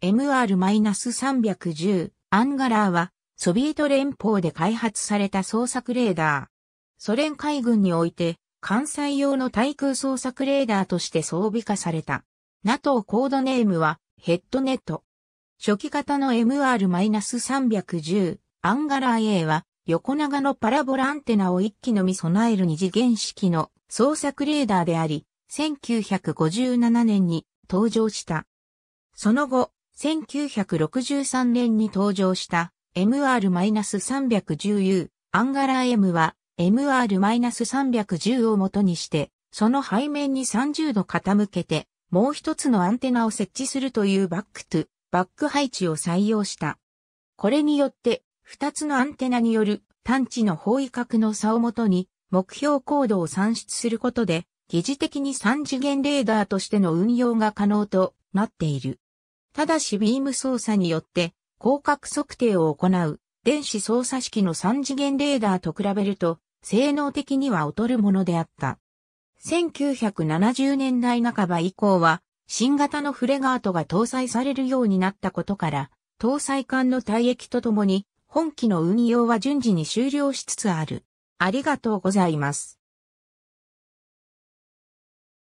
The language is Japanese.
MR-310 アンガラーはソビエト連邦で開発された捜索レーダー。ソ連海軍において関西用の対空捜索レーダーとして装備化された。NATO コードネームはヘッドネット。初期型の MR-310 アンガラー A は横長のパラボラアンテナを一機のみ備える二次元式の捜索レーダーであり、1957年に登場した。その後、1963年に登場した MR-310U アンガラ M は MR-310 を元にして、その背面に30度傾けて、もう一つのアンテナを設置するというバックトゥ、バック配置を採用した。これによって、二つのアンテナによる探知の方位角の差をもとに、目標高度を算出することで、疑似的に三次元レーダーとしての運用が可能となっている。ただしビーム操作によって広角測定を行う電子操作式の3次元レーダーと比べると性能的には劣るものであった。1970年代半ば以降は新型のフレガートが搭載されるようになったことから、搭載艦の退役とともに本機の運用は順次に終了しつつある。ありがとうございます。